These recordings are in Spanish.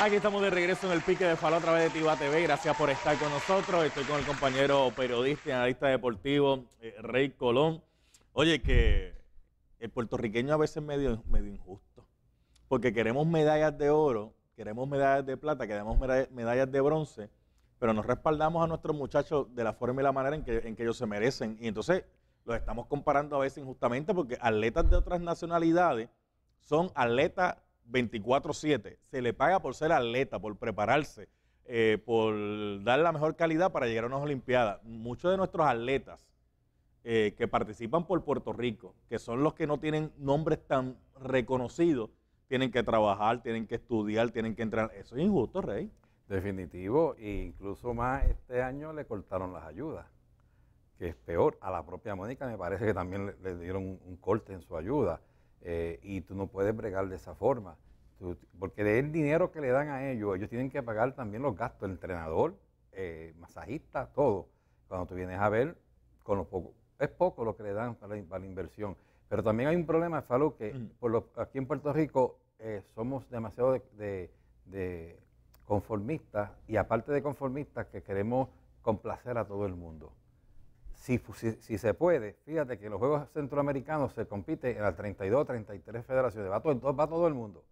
Aquí estamos de regreso en el pique de Falo a través de Tiva TV. Gracias por estar con nosotros. Estoy con el compañero periodista y analista deportivo eh, Rey Colón. Oye, que el puertorriqueño a veces es medio, injusto. Porque queremos medallas de oro, queremos medallas de plata, queremos medallas de bronce, pero nos respaldamos a nuestros muchachos de la forma y la manera en que ellos se merecen. Y entonces los estamos comparando a veces injustamente porque atletas de otras nacionalidades son atletas 24-7, se le paga por ser atleta, por prepararse, eh, por dar la mejor calidad para llegar a unas Olimpiadas. Muchos de nuestros atletas eh, que participan por Puerto Rico, que son los que no tienen nombres tan reconocidos, tienen que trabajar, tienen que estudiar, tienen que entrar. Eso es injusto, Rey. Definitivo, e incluso más este año le cortaron las ayudas, que es peor. A la propia Mónica me parece que también le dieron un corte en su ayuda. Eh, y tú no puedes bregar de esa forma. Tú, porque del dinero que le dan a ellos, ellos tienen que pagar también los gastos, el entrenador, eh, masajista, todo. Cuando tú vienes a ver, con lo poco, es poco lo que le dan para la, inversión. Pero también hay un problema, Falú, que por aquí en Puerto Rico eh, somos demasiado de conformistas y aparte de conformistas que queremos complacer a todo el mundo. Si, se puede, fíjate que los Juegos Centroamericanos se compite en las 32, 33 federaciones, va todo, va todo el mundo,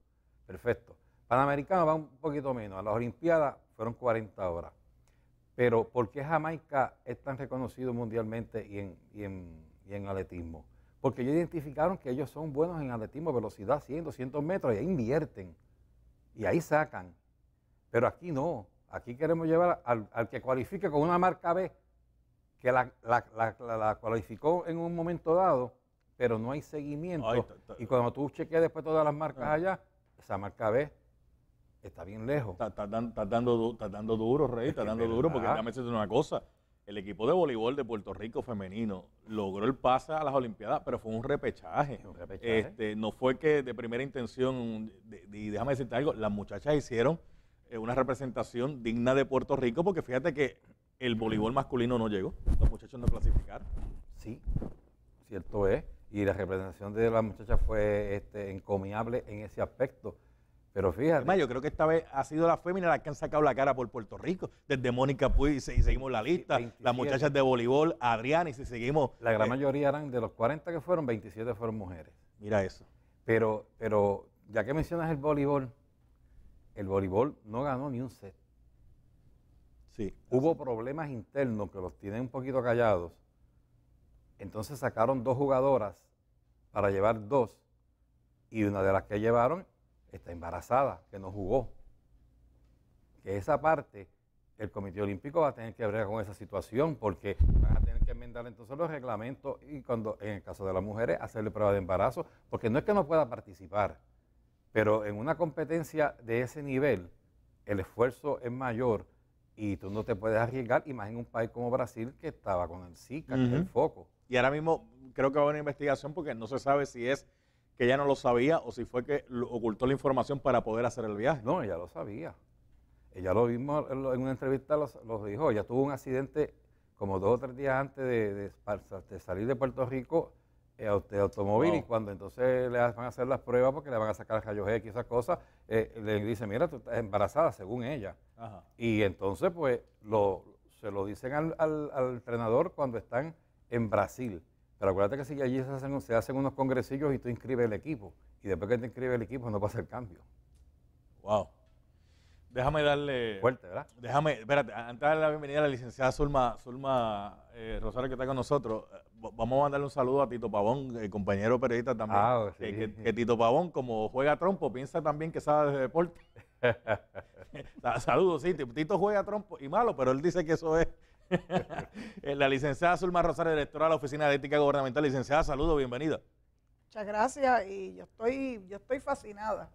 perfecto. Panamericano va un poquito menos, a las Olimpiadas fueron 40 horas. Pero ¿por qué Jamaica es tan reconocido mundialmente y en, y atletismo? Porque ellos identificaron que ellos son buenos en atletismo, velocidad 100, 200 metros, y ahí invierten, y ahí sacan. Pero aquí no, aquí queremos llevar al, al que cualifique con una marca B que la, cualificó en un momento dado, pero no hay seguimiento. y cuando tú chequeas después todas las marcas ah. allá, esa marca B está bien lejos. está, dando, duro, Rey, estás dando duro, porque ah. déjame decirte una cosa. El equipo de voleibol de Puerto Rico femenino logró el pase a las Olimpiadas, pero fue un repechaje. Este, no fue que de primera intención, y déjame decirte algo, las muchachas hicieron eh, una representación digna de Puerto Rico, porque fíjate que el voleibol masculino no llegó, los muchachos no clasificaron. Sí, cierto es. Y la representación de las muchachas fue este, encomiable en ese aspecto. Pero fíjate. Además, yo creo que esta vez ha sido la fémina la que han sacado la cara por Puerto Rico. Desde Mónica Puig y, seguimos la lista. Las muchachas de voleibol, Adrián y si seguimos. La gran eh, mayoría eran de los 40 que fueron, 27 fueron mujeres. Mira eso. Pero, pero ya que mencionas el voleibol, el voleibol no ganó ni un set hubo problemas internos que los tienen un poquito callados. Entonces sacaron dos jugadoras para llevar dos y una de las que llevaron está embarazada, que no jugó. Que esa parte, el Comité Olímpico va a tener que ver con esa situación porque van a tener que enmendar entonces los reglamentos y cuando, en el caso de las mujeres, hacerle prueba de embarazo, porque no es que no pueda participar, pero en una competencia de ese nivel, el esfuerzo es mayor y tú no te puedes arriesgar, imagínate un país como Brasil que estaba con el Zika, el foco. Y ahora mismo creo que va a haber una investigación porque no se sabe si es que ella no lo sabía o si fue que ocultó la información para poder hacer el viaje. No, ella lo sabía. Ella lo vimos en una entrevista los, dijo. Ella tuvo un accidente como dos o tres días antes de, de, salir de Puerto Rico eh, de automóvil y cuando entonces le van a hacer las pruebas porque le van a sacar rayos X y esas cosas, eh, le dice, mira, tú estás embarazada, según ella. Y entonces, pues, lo, se lo dicen al, al, entrenador cuando están en Brasil. Pero acuérdate que si allí se hacen, se hacen unos congresillos y tú inscribes el equipo. Y después que te inscribes el equipo no pasa el cambio. Wow. Déjame darle. Fuerte, ¿verdad? Déjame, espérate, antes de darle la bienvenida a la licenciada Zulma, Zulma eh, Rosario, que está con nosotros, eh, vamos a mandarle un saludo a Tito Pavón, el compañero periodista también. Ah, eh, que, Tito Pavón, como juega trompo, piensa también que sabe de deporte. Saludos, sí, Tito juega trompo y malo, pero él dice que eso es. la licenciada Zulma Rosario, directora de la Oficina de Ética Gubernamental. Licenciada, saludos, bienvenida. Muchas gracias y yo estoy, yo estoy fascinada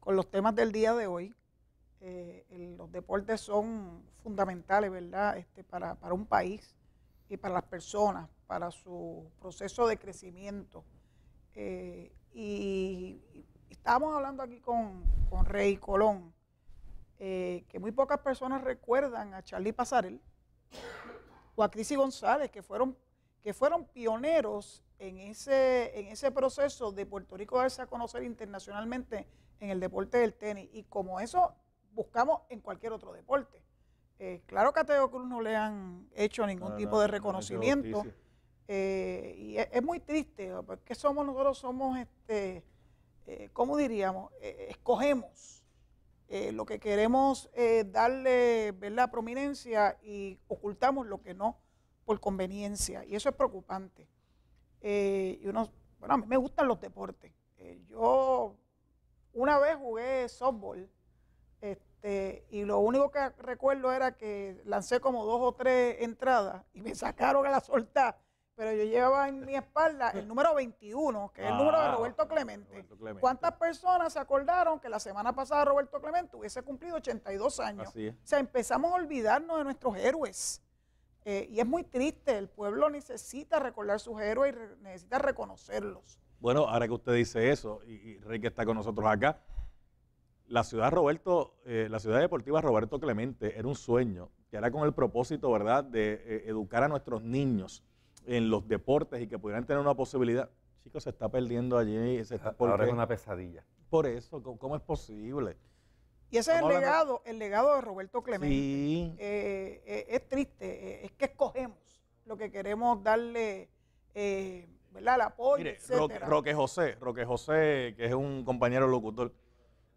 con los temas del día de hoy eh, los deportes son fundamentales, ¿verdad?, este, para, un país y para las personas, para su proceso de crecimiento. Eh, y, estábamos hablando aquí con, Rey Colón, eh, que muy pocas personas recuerdan a Charlie Pasarel o a Crisi González, que fueron, que fueron pioneros en ese, en ese proceso de Puerto Rico darse a conocer internacionalmente en el deporte del tenis. Y como eso buscamos en cualquier otro deporte. Eh, claro que a Teo Cruz no le han hecho ningún tipo de reconocimiento. Eh, y es, muy triste, porque somos nosotros, somos, este, eh, ¿cómo diríamos? escogemos lo que queremos darle ver la prominencia y ocultamos lo que no por conveniencia. Y eso es preocupante. y uno, bueno, a mí me gustan los deportes. yo una vez jugué softball este, y lo único que recuerdo era que lancé como dos o tres entradas y me sacaron a la solta Pero yo llevaba en mi espalda el número 21, que es el número de ah, Roberto Clemente. ¿Cuántas personas se acordaron que la semana pasada Roberto Clemente hubiese cumplido 82 años? O sea, empezamos a olvidarnos de nuestros héroes. Eh, y es muy triste, el pueblo necesita recordar sus héroes y necesita reconocerlos. Bueno, ahora que usted dice eso, y Rey que está con nosotros acá, la ciudad Roberto, eh, la ciudad deportiva Roberto Clemente era un sueño, que era con el propósito, ¿verdad?, de eh, educar a nuestros niños en los deportes y que pudieran tener una posibilidad. Chicos, se está perdiendo allí. está, ah, Ahora es una pesadilla. Por eso, ¿cómo, es posible? Y ese es el legado, el legado de Roberto Clemente. Sí. Eh, es triste, es que escogemos lo que queremos darle, ¿verdad?, el apoyo, Mire, Roque José, Roque José, que es un compañero locutor,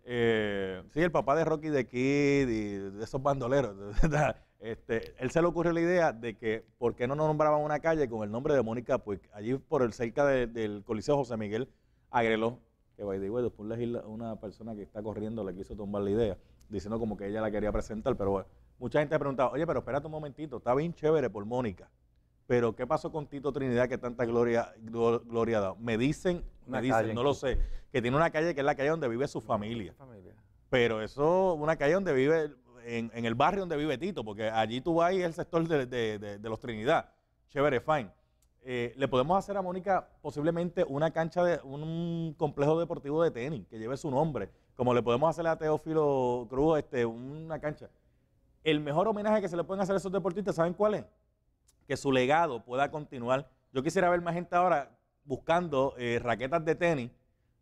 eh, sí, el papá de Rocky de Kid y de esos bandoleros. este, él se le ocurrió la idea de que, ¿por qué no nos nombraban una calle con el nombre de Mónica Pues Allí por el cerca del Coliseo José Miguel Agreló, que by después una persona que está corriendo le quiso tomar la idea, diciendo como que ella la quería presentar, pero bueno, mucha gente ha preguntado, oye, pero espérate un momentito, está bien chévere por Mónica, pero ¿qué pasó con Tito Trinidad que tanta gloria ha dado? Me dicen me dicen, no lo sé, que tiene una calle que es la calle donde vive su familia. Pero eso, una calle donde vive, en, el barrio donde vive Tito, porque allí tú vas y el sector de, los Trinidad. Chévere, fine. Eh, le podemos hacer a Mónica posiblemente una cancha de un complejo deportivo de tenis que lleve su nombre, como le podemos hacer a Teófilo Cruz este, una cancha. El mejor homenaje que se le pueden hacer a esos deportistas, ¿saben cuál es? Que su legado pueda continuar. Yo quisiera ver más gente ahora buscando eh, raquetas de tenis,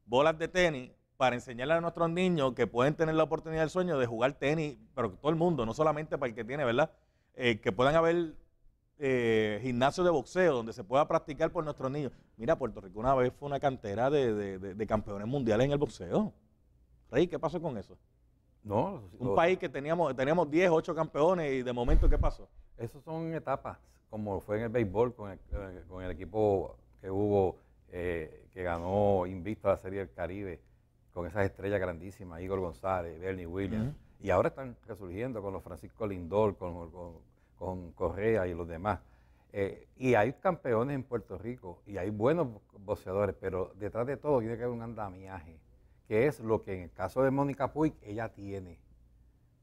bolas de tenis, para enseñarle a nuestros niños que pueden tener la oportunidad del sueño de jugar tenis, pero todo el mundo, no solamente para el que tiene, ¿verdad? Eh, que puedan haber eh, gimnasios de boxeo donde se pueda practicar por nuestros niños. Mira, Puerto Rico una vez fue una cantera de, campeones mundiales en el boxeo. Rey, ¿qué pasó con eso? No. Un país que teníamos, teníamos 10, 8 campeones y de momento, ¿qué pasó? Esas son etapas, como fue en el béisbol con el eh, equipo que eh, hubo, eh, que ganó invicto a la Serie del Caribe, con esas estrellas grandísimas, Igor González, Bernie Williams, y ahora están resurgiendo con los Francisco Lindor, con, con, Correa y los demás. Eh, y hay campeones en Puerto Rico y hay buenos boxeadores, pero detrás de todo tiene que haber un andamiaje, que es lo que en el caso de Mónica Puig ella tiene.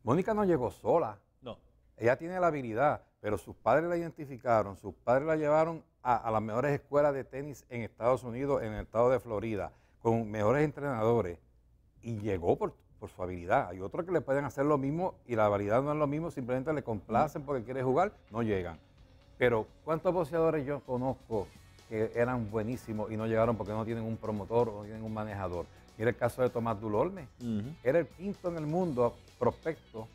Mónica no llegó sola. No. Ella tiene la habilidad, pero sus padres la identificaron, sus padres la llevaron a, las mejores escuelas de tenis en Estados Unidos, en el estado de Florida, con mejores entrenadores, y llegó por, por su habilidad. Hay otros que le pueden hacer lo mismo y la habilidad no es lo mismo, simplemente le complacen porque quiere jugar, no llegan. Pero ¿cuántos boxeadores yo conozco que eran buenísimos y no llegaron porque no tienen un promotor o no tienen un manejador? Mira el caso de Tomás Dulorme. Era el quinto en el mundo, prospecto,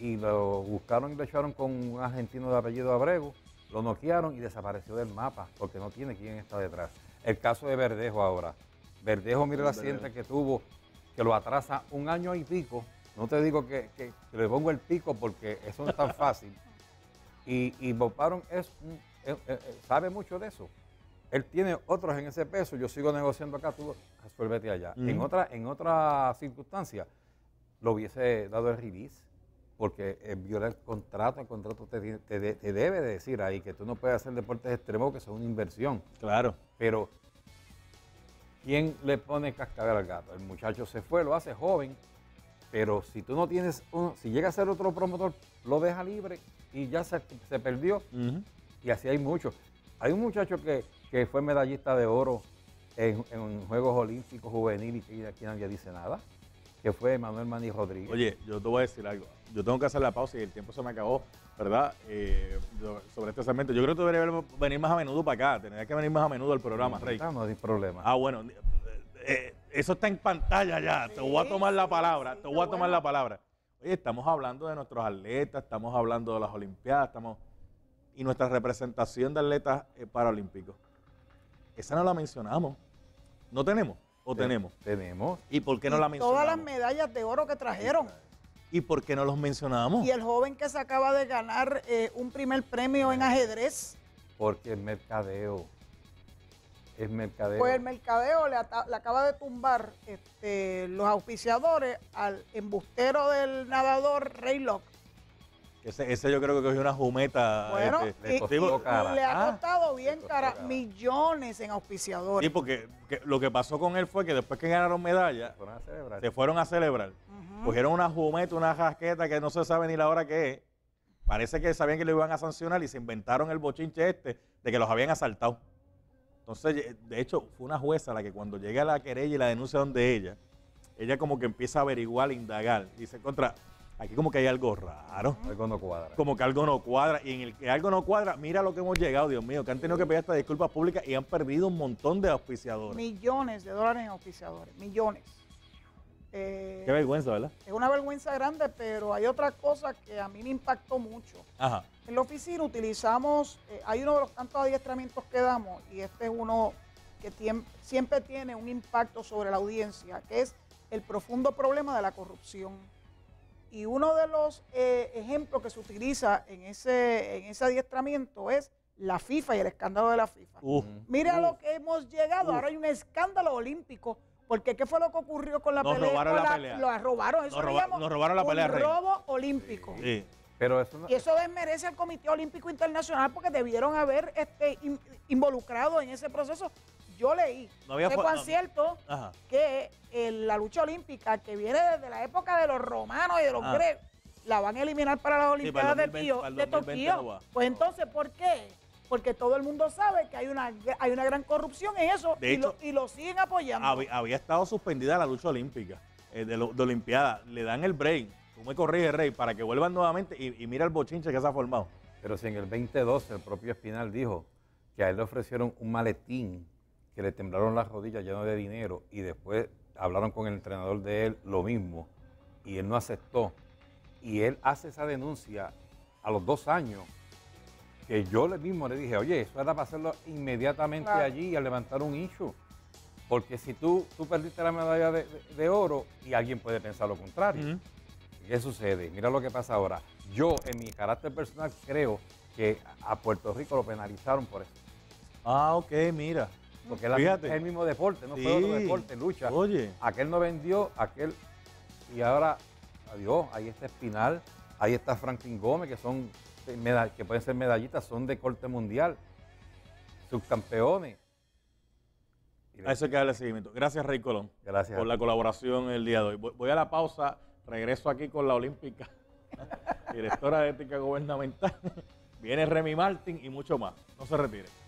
y lo buscaron y lo echaron con un argentino de apellido Abrego lo noquearon y desapareció del mapa porque no tiene quién está detrás. El caso de Verdejo ahora. Verdejo, mira la accidente que tuvo, que lo atrasa un año y pico. No te digo que, le pongo el pico porque eso no es tan fácil. Y, y es eh, eh, eh, sabe mucho de eso. Él tiene otros en ese peso, yo sigo negociando acá, tú resuélvete allá. En, otra, en otra circunstancia, lo hubiese dado el release porque eh, violar el contrato, el contrato te, te, de debe decir ahí que tú no puedes hacer deportes extremos, que es una inversión. Claro. Pero, ¿quién le pone cascabel al gato? El muchacho se fue, lo hace joven, pero si tú no tienes si llega a ser otro promotor, lo deja libre y ya se, perdió. Y así hay muchos. Hay un muchacho que, fue medallista de oro en, en Juegos Olímpicos Juvenil y que aquí nadie dice nada que fue Manuel Mani Rodríguez. Oye, yo te voy a decir algo. Yo tengo que hacer la pausa y el tiempo se me acabó, ¿verdad? Eh, sobre este segmento. Yo creo que debería venir más a menudo para acá. Tendría que venir más a menudo al programa, Rey. No hay problema. Ah, bueno. Eh, eh, eso está en pantalla ya. te voy a tomar la palabra. te voy a tomar la palabra. Oye, estamos hablando de nuestros atletas, estamos hablando de las Olimpiadas, estamos. Y nuestra representación de atletas paralímpicos. Esa no la mencionamos. No tenemos. ¿O tenemos? Tenemos. ¿Y por qué no la mencionamos? todas las medallas de oro que trajeron. ¿Y por qué no los mencionamos? Y el joven que se acaba de ganar eh, un primer premio en ajedrez, Porque el mercadeo. Es mercadeo. pues el mercadeo le, acaba de tumbar este, los auspiciadores al embustero del nadador Rey Locke. Ese, yo creo que cogió una jumeta. Este, le, ha ah, costado bien cara, millones en auspiciadores. Sí, porque lo que pasó con él fue que después que ganaron medalla, se fueron a celebrar. Cogieron una jumeta, una jasqueta que no se sabe ni la hora que es. Parece que sabían que lo iban a sancionar y se inventaron el bochinche este de que los habían asaltado. Entonces, de hecho, fue una jueza la que cuando llega la querella y la denuncia donde ella, ella como que empieza a averiguar, a indagar. Y se contra, aquí como que hay algo raro. Algo no cuadra. Como que algo no cuadra. Y en el que algo no cuadra, mira lo que hemos llegado, Dios mío, que han tenido que pedir esta disculpa pública y han perdido un montón de auspiciadores. Millones de dólares en auspiciadores, millones. Eh, Qué vergüenza, ¿verdad? Es una vergüenza grande, pero hay otra cosa que a mí me impactó mucho. Ajá. En la oficina utilizamos, eh, hay uno de los tantos adiestramientos que damos, y este es uno que siempre tiene un impacto sobre la audiencia, que es el profundo problema de la corrupción. Y uno de los eh, ejemplos que se utiliza en ese, ese adiestramiento es la FIFA y el escándalo de la FIFA. Mira lo que hemos llegado. Ahora hay un escándalo olímpico. Porque ¿qué fue lo que ocurrió con la nos la, Lo robaron. Eso nos, Un robo olímpico. Pero eso Y eso desmerece al Comité Olímpico Internacional porque debieron haber este, involucrado en ese proceso yo leí no había cierto que la lucha olímpica que viene desde la época de los romanos y de los ah. la van a eliminar para las Olimpiadas del de Tokio. pues entonces, ¿por qué? Porque todo el mundo sabe que hay una, hay una gran corrupción en eso y, lo, siguen apoyando. Había, estado suspendida la lucha olímpica eh, de, lo, de, Olimpiada. Le dan el break. Tú me corriges, Rey, para que vuelvan nuevamente y, y mira el bochinche que se ha formado. Pero si en el 2012 el propio Espinal dijo que a él le ofrecieron un maletín que le temblaron las rodillas lleno de dinero y después hablaron con el entrenador de él lo mismo y él no aceptó. Y él hace esa denuncia a los dos años que yo le mismo le dije, oye, eso era para hacerlo inmediatamente allí y a levantar un issue. Porque si tú, tú perdiste la medalla de, oro y alguien puede pensar lo contrario. ¿Qué sucede? Mira lo que pasa ahora. Yo, en mi carácter personal, creo que a Puerto Rico lo penalizaron por eso. Ah, ok, mira. Porque es, el mismo deporte, no fue otro deporte, lucha. Oye. Aquel no vendió, aquel. Y ahora, adiós, ahí está Espinal, ahí está Franklin Gómez, que son eh, que pueden ser medallistas, son de corte mundial, subcampeones. A eso hay que darle seguimiento. Gracias, Rey Colón, Gracias por la colaboración el día de hoy. Voy a la pausa, regreso aquí con la Olímpica, directora de Ética Gubernamental. Viene Remy Martin y mucho más. No se retire.